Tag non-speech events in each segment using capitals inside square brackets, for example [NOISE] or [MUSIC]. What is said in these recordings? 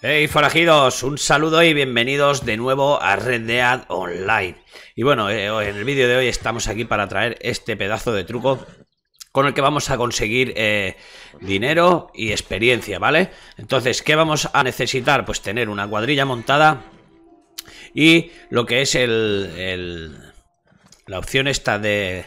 Hey forajidos, un saludo y bienvenidos de nuevo a Red Online. Y bueno, eh, en el vídeo de hoy estamos aquí para traer este pedazo de truco con el que vamos a conseguir eh, dinero y experiencia, ¿vale? Entonces, ¿qué vamos a necesitar? Pues tener una cuadrilla montada y lo que es el, la opción esta de...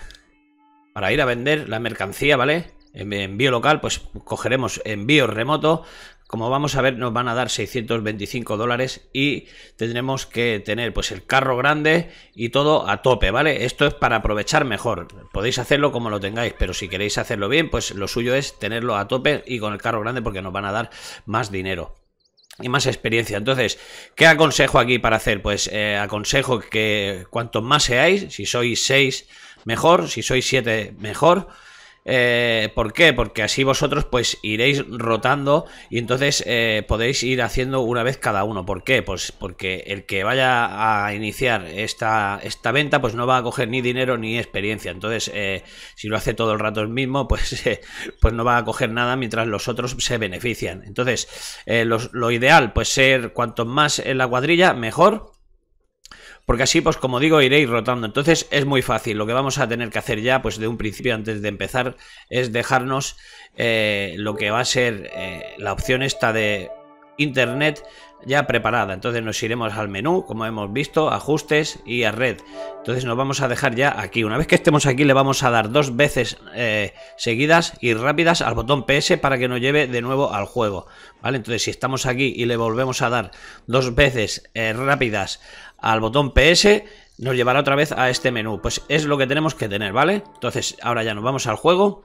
para ir a vender la mercancía, ¿vale? En envío local, pues cogeremos envío remoto como vamos a ver, nos van a dar 625 dólares y tendremos que tener pues el carro grande y todo a tope, ¿vale? Esto es para aprovechar mejor. Podéis hacerlo como lo tengáis, pero si queréis hacerlo bien, pues lo suyo es tenerlo a tope y con el carro grande porque nos van a dar más dinero y más experiencia. Entonces, ¿qué aconsejo aquí para hacer? Pues eh, aconsejo que cuanto más seáis, si sois 6, mejor, si sois 7, mejor. Eh, ¿Por qué? Porque así vosotros pues iréis rotando y entonces eh, podéis ir haciendo una vez cada uno. ¿Por qué? Pues porque el que vaya a iniciar esta, esta venta pues no va a coger ni dinero ni experiencia. Entonces eh, si lo hace todo el rato el mismo [LAUGHS] pues, pues no va a coger nada mientras los otros se benefician. Entonces lo ideal pues ser cuanto más en la cuadrilla mejor porque así, pues como digo, iréis rotando. Entonces es muy fácil. Lo que vamos a tener que hacer ya, pues de un principio, antes de empezar, es dejarnos eh, lo que va a ser eh, la opción esta de internet ya preparada. Entonces nos iremos al menú, como hemos visto, ajustes y a red. Entonces nos vamos a dejar ya aquí. Una vez que estemos aquí le vamos a dar dos veces eh, seguidas y rápidas al botón PS para que nos lleve de nuevo al juego. ¿Vale? Entonces si estamos aquí y le volvemos a dar dos veces rápidas al botón PS, nos llevará otra vez a este menú. Pues es lo que tenemos que tener, ¿vale? Entonces, ahora ya nos vamos al juego.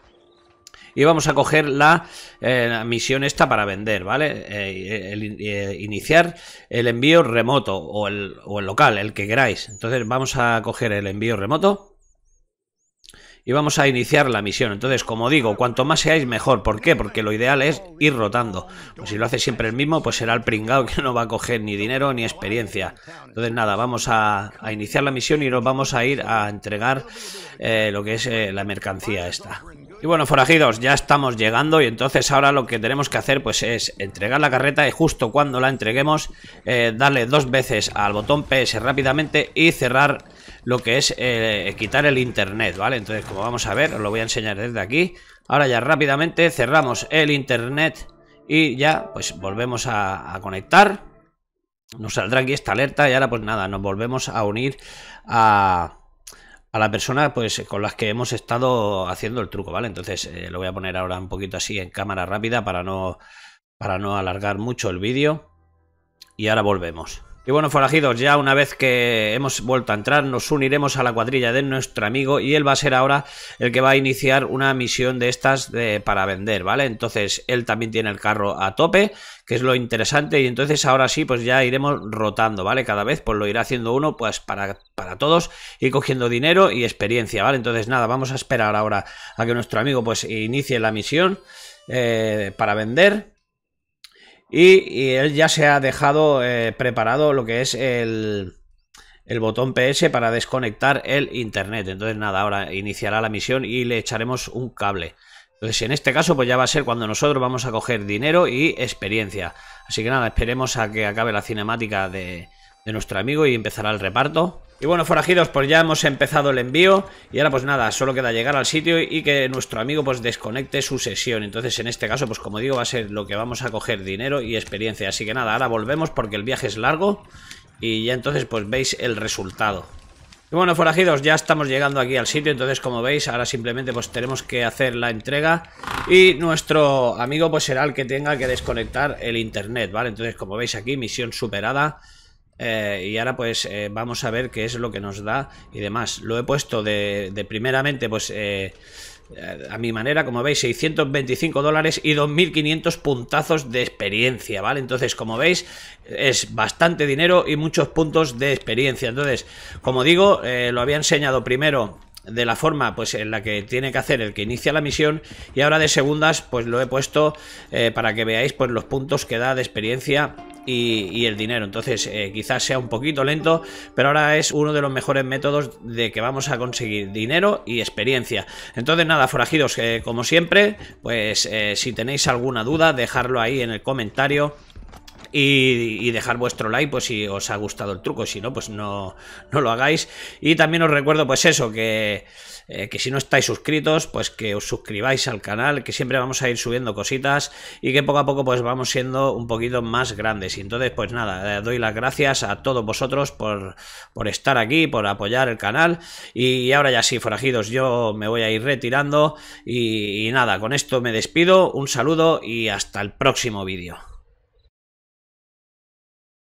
Y vamos a coger la, eh, misión esta para vender, ¿vale? Eh, eh, iniciar el envío remoto o el, o el local, el que queráis. Entonces vamos a coger el envío remoto y vamos a iniciar la misión. Entonces, como digo, cuanto más seáis mejor. ¿Por qué? Porque lo ideal es ir rotando. Pues si lo hace siempre el mismo, pues será el pringado que no va a coger ni dinero ni experiencia. Entonces, nada, vamos a, iniciar la misión y nos vamos a ir a entregar eh, lo que es eh, la mercancía esta. Y bueno, forajidos, ya estamos llegando y entonces ahora lo que tenemos que hacer pues es entregar la carreta y justo cuando la entreguemos eh, darle dos veces al botón PS rápidamente y cerrar lo que es eh, quitar el internet, ¿vale? Entonces como vamos a ver, os lo voy a enseñar desde aquí. Ahora ya rápidamente cerramos el internet y ya pues volvemos a conectar. Nos saldrá aquí esta alerta y ahora pues nada, nos volvemos a unir a a la persona pues con las que hemos estado haciendo el truco, ¿vale? Entonces eh, lo voy a poner ahora un poquito así en cámara rápida para no, para no alargar mucho el vídeo. Y ahora volvemos. Y bueno, forajidos, ya una vez que hemos vuelto a entrar, nos uniremos a la cuadrilla de nuestro amigo y él va a ser ahora el que va a iniciar una misión de estas para vender, ¿vale? Entonces, él también tiene el carro a tope, que es lo interesante, y entonces ahora sí, pues ya iremos rotando, ¿vale? Cada vez, pues lo irá haciendo uno, pues para, para todos, y cogiendo dinero y experiencia, ¿vale? Entonces, nada, vamos a esperar ahora a que nuestro amigo, pues, inicie la misión eh, para vender y, él ya se ha dejado eh, preparado lo que es el, botón PS para desconectar el internet. Entonces nada, ahora iniciará la misión y le echaremos un cable. Entonces pues en este caso pues ya va a ser cuando nosotros vamos a coger dinero y experiencia. Así que nada, esperemos a que acabe la cinemática de nuestro amigo y empezará el reparto. Y bueno, forajidos, pues ya hemos empezado el envío y ahora pues nada, solo queda llegar al sitio y que nuestro amigo pues desconecte su sesión. Entonces en este caso pues como digo va a ser lo que vamos a coger dinero y experiencia. Así que nada, ahora volvemos porque el viaje es largo y ya entonces pues veis el resultado. Y bueno, forajidos, ya estamos llegando aquí al sitio, entonces como veis, ahora simplemente pues tenemos que hacer la entrega y nuestro amigo pues será el que tenga que desconectar el internet, ¿vale? Entonces como veis aquí, misión superada, eh, y ahora pues eh, vamos a ver qué es lo que nos da y demás. Lo he puesto de, primeramente pues eh, a mi manera, como veis, 625 dólares y 2.500 puntazos de experiencia, ¿vale? Entonces, como veis, es bastante dinero y muchos puntos de experiencia. Entonces, como digo, lo había enseñado primero de la forma pues en la que tiene que hacer el que inicia la misión y ahora de segundas pues lo he puesto para que veáis pues los puntos que da de experiencia y, el dinero. Entonces eh, quizás sea un poquito lento, pero ahora es uno de los mejores métodos de que vamos a conseguir dinero y experiencia. Entonces nada, forajidos, eh, como siempre, pues eh, si tenéis alguna duda, dejarlo ahí en el comentario y, dejar vuestro like pues si os ha gustado el truco, si no, pues no, no lo hagáis. Y también os recuerdo pues eso, eh, que, si no estáis suscritos, pues que os suscribáis al canal, que siempre vamos a ir subiendo cositas y que poco a poco pues vamos siendo un poquito más grandes. Y entonces pues nada, eh, doy las gracias a todos vosotros por, estar aquí, por apoyar el canal. Y ahora ya sí, forajidos, yo me voy a ir retirando y nada, con esto me despido, un saludo y hasta el próximo vídeo.